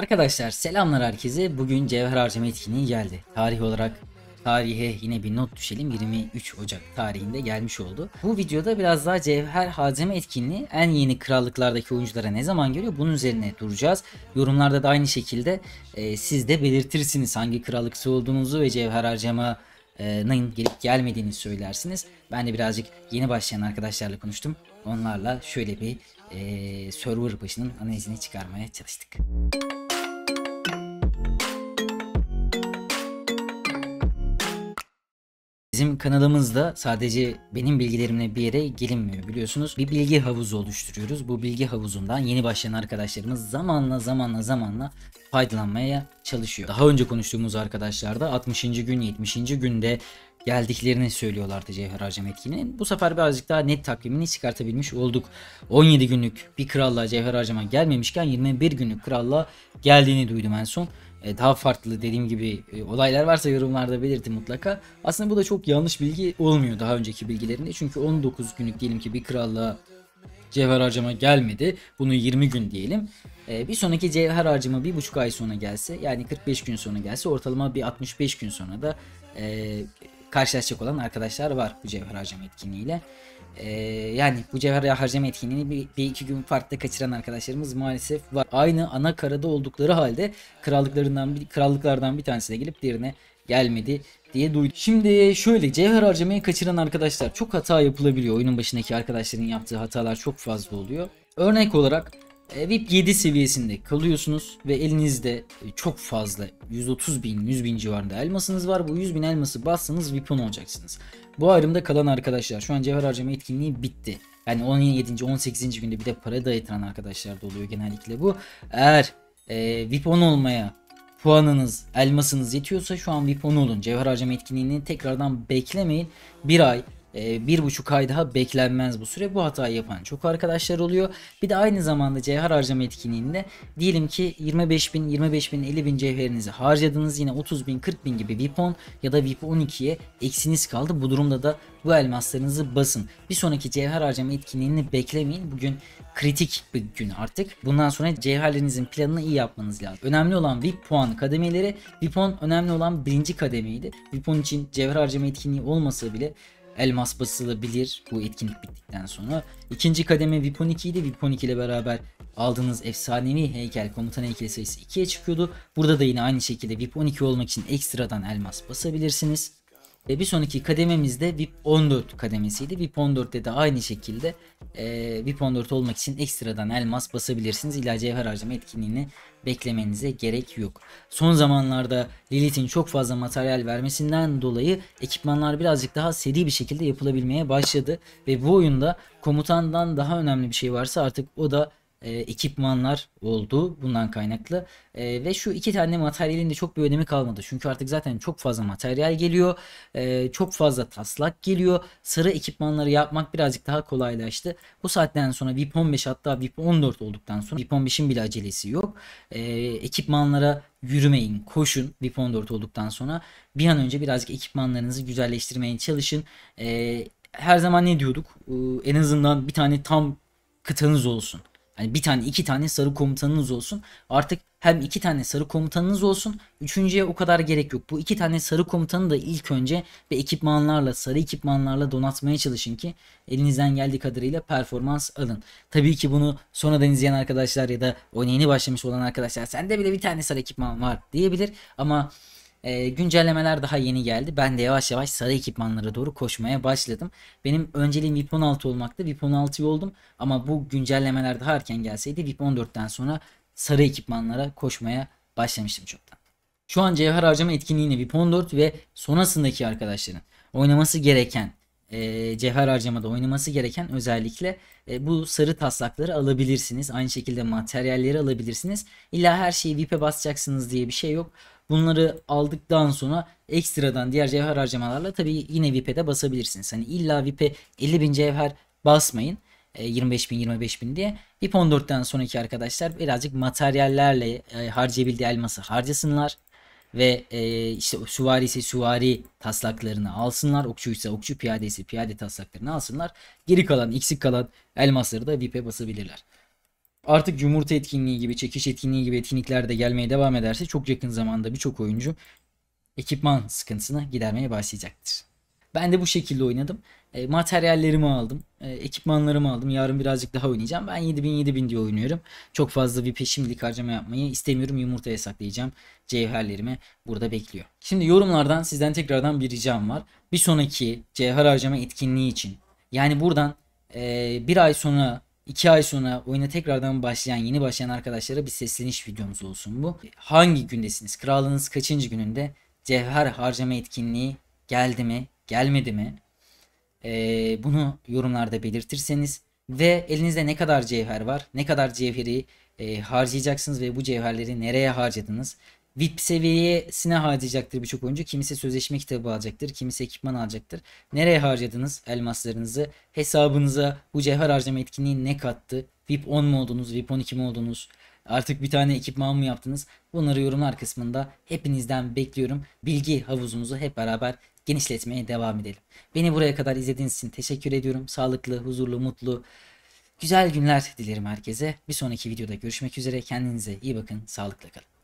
Arkadaşlar selamlar herkese. Bugün cevher harcama etkinliği geldi. Tarih olarak tarihe yine bir not düşelim. 23 Ocak tarihinde gelmiş oldu. Bu videoda biraz daha cevher harcama etkinliği en yeni krallıklardaki oyunculara ne zaman geliyor bunun üzerine duracağız. Yorumlarda da aynı şekilde e, siz de belirtirsiniz hangi krallıksı olduğunuzu ve cevher harcama gelip gelmediğini söylersiniz. Ben de birazcık yeni başlayan arkadaşlarla konuştum. Onlarla şöyle bir e, server başının analizini çıkarmaya çalıştık. Bizim kanalımızda sadece benim bilgilerimle bir yere gelinmiyor biliyorsunuz. Bir bilgi havuzu oluşturuyoruz. Bu bilgi havuzundan yeni başlayan arkadaşlarımız zamanla zamanla zamanla faydalanmaya çalışıyor. Daha önce konuştuğumuz arkadaşlar da 60. gün 70. günde geldiklerini söylüyorlardı Cevher Harcam Bu sefer birazcık daha net takvimini çıkartabilmiş olduk. 17 günlük bir kralla Cevher Harcam'a gelmemişken 21 günlük kralla geldiğini duydum en son e, daha farklı dediğim gibi e, olaylar varsa yorumlarda belirtin mutlaka. Aslında bu da çok yanlış bilgi olmuyor daha önceki bilgilerinde. Çünkü 19 günlük diyelim ki bir krallığa cevher harcama gelmedi. Bunu 20 gün diyelim. E, bir sonraki cevher harcama 1,5 ay sonra gelse yani 45 gün sonra gelse ortalama bir 65 gün sonra da karşılaşacak olan arkadaşlar var bu cevher harcama etkinliğiyle. Ee, yani bu cevher harcama etkinliğini bir, bir iki gün farklı kaçıran arkadaşlarımız maalesef var. Aynı ana karada oldukları halde krallıklarından bir, krallıklardan bir tanesine gelip diğerine gelmedi diye duydum. Şimdi şöyle cevher harcamayı kaçıran arkadaşlar çok hata yapılabiliyor. Oyunun başındaki arkadaşların yaptığı hatalar çok fazla oluyor. Örnek olarak e, VIP 7 seviyesinde kalıyorsunuz ve elinizde e, çok fazla 130 bin 100 bin civarında elmasınız var. Bu 100 bin elması bassanız VIP 10 olacaksınız. Bu ayrımda kalan arkadaşlar şu an cevher harcama etkinliği bitti. Yani 17. 18. günde bir de para da arkadaşlar da oluyor genellikle bu. Eğer e, VIP 10 olmaya puanınız, elmasınız yetiyorsa şu an VIP 10 olun. Cevher harcama etkinliğini tekrardan beklemeyin. Bir ay ee, bir buçuk ay daha beklenmez bu süre. Bu hatayı yapan çok arkadaşlar oluyor. Bir de aynı zamanda cevher harcama etkinliğinde diyelim ki 25 bin, 25 bin, 50 bin cevherinizi harcadınız. Yine 30 bin, 40 bin gibi VIP 10 ya da VIP 12'ye eksiniz kaldı. Bu durumda da bu elmaslarınızı basın. Bir sonraki cevher harcama etkinliğini beklemeyin. Bugün kritik bir gün artık. Bundan sonra cevherlerinizin planını iyi yapmanız lazım. Önemli olan VIP puan kademeleri. VIP 10 önemli olan birinci kademeydi. VIP 10 için cevher harcama etkinliği olmasa bile elmas basılabilir bu etkinlik bittikten sonra. İkinci kademe Vipon 2 idi. Vipon 2 ile beraber aldığınız efsanevi heykel komutan heykeli sayısı 2'ye çıkıyordu. Burada da yine aynı şekilde Vip 12 olmak için ekstradan elmas basabilirsiniz. E, bir sonraki kadememizde VIP 14 kademesiydi. VIP 14'te de aynı şekilde e, VIP 14 olmak için ekstradan elmas basabilirsiniz. İlla cevher harcama etkinliğini beklemenize gerek yok. Son zamanlarda Lilith'in çok fazla materyal vermesinden dolayı ekipmanlar birazcık daha seri bir şekilde yapılabilmeye başladı. Ve bu oyunda komutandan daha önemli bir şey varsa artık o da e, ekipmanlar oldu bundan kaynaklı. E, ve şu iki tane materyalin de çok bir önemi kalmadı. Çünkü artık zaten çok fazla materyal geliyor. E, çok fazla taslak geliyor. Sarı ekipmanları yapmak birazcık daha kolaylaştı. Bu saatten sonra VIP 15 hatta VIP 14 olduktan sonra VIP 15'in bile acelesi yok. E, ekipmanlara yürümeyin, koşun VIP 14 olduktan sonra. Bir an önce birazcık ekipmanlarınızı güzelleştirmeye çalışın. E, her zaman ne diyorduk? E, en azından bir tane tam kıtanız olsun. Hani bir tane iki tane sarı komutanınız olsun. Artık hem iki tane sarı komutanınız olsun. Üçüncüye o kadar gerek yok. Bu iki tane sarı komutanı da ilk önce bir ekipmanlarla, sarı ekipmanlarla donatmaya çalışın ki elinizden geldiği kadarıyla performans alın. Tabii ki bunu sonradan izleyen arkadaşlar ya da o yeni başlamış olan arkadaşlar sende bile bir tane sarı ekipman var diyebilir. Ama e, güncellemeler daha yeni geldi. Ben de yavaş yavaş sarı ekipmanlara doğru koşmaya başladım. Benim önceliğim VIP 16 olmaktı. VIP 16'yı oldum ama bu güncellemeler daha erken gelseydi VIP 14'ten sonra sarı ekipmanlara koşmaya başlamıştım çoktan. Şu an cevher harcama etkinliğini VIP 14 ve sonrasındaki arkadaşların oynaması gereken e, cevher harcamada oynaması gereken özellikle e, bu sarı taslakları alabilirsiniz. Aynı şekilde materyalleri alabilirsiniz. İlla her şeyi VIP'e basacaksınız diye bir şey yok. Bunları aldıktan sonra ekstradan diğer cevher harcamalarla tabii yine VIP'e de basabilirsiniz. Hani illa VIP'e 50 bin cevher basmayın. 25 e, bin 25 bin diye. VIP 14'ten sonraki arkadaşlar birazcık materyallerle e, harcayabildiği elması harcasınlar ve e, işte süvari ise süvari taslaklarını alsınlar. Okçu ise okçu, piyade ise piyade taslaklarını alsınlar. Geri kalan, eksik kalan elmasları da VIP'e basabilirler. Artık yumurta etkinliği gibi, çekiş etkinliği gibi etkinlikler de gelmeye devam ederse çok yakın zamanda birçok oyuncu ekipman sıkıntısını gidermeye başlayacaktır. Ben de bu şekilde oynadım. E, materyallerimi aldım. E, ekipmanlarımı aldım. Yarın birazcık daha oynayacağım. Ben 7000 7000 diye oynuyorum. Çok fazla bir peşimlik harcama yapmayı istemiyorum. Yumurta yasaklayacağım. Cevherlerimi burada bekliyor. Şimdi yorumlardan sizden tekrardan bir ricam var. Bir sonraki cevher harcama etkinliği için. Yani buradan e, bir ay sonra 2 ay sonra oyuna tekrardan başlayan yeni başlayan arkadaşlara bir sesleniş videomuz olsun bu. Hangi gündesiniz? Krallığınız kaçıncı gününde? Cevher harcama etkinliği geldi mi? Gelmedi mi? Ee, bunu yorumlarda belirtirseniz ve elinizde ne kadar cevher var? Ne kadar cevheri e, harcayacaksınız ve bu cevherleri nereye harcadınız? VIP seviyesine harcayacaktır birçok oyuncu. Kimisi sözleşme kitabı alacaktır, kimisi ekipman alacaktır. Nereye harcadınız elmaslarınızı? Hesabınıza bu cevher harcama etkinliği ne kattı? VIP 10 mu oldunuz, VIP 12 mi oldunuz? Artık bir tane ekipman mı yaptınız? Bunları yorumlar kısmında hepinizden bekliyorum. Bilgi havuzumuzu hep beraber genişletmeye devam edelim. Beni buraya kadar izlediğiniz için teşekkür ediyorum. Sağlıklı, huzurlu, mutlu, güzel günler dilerim herkese. Bir sonraki videoda görüşmek üzere. Kendinize iyi bakın, sağlıkla kalın.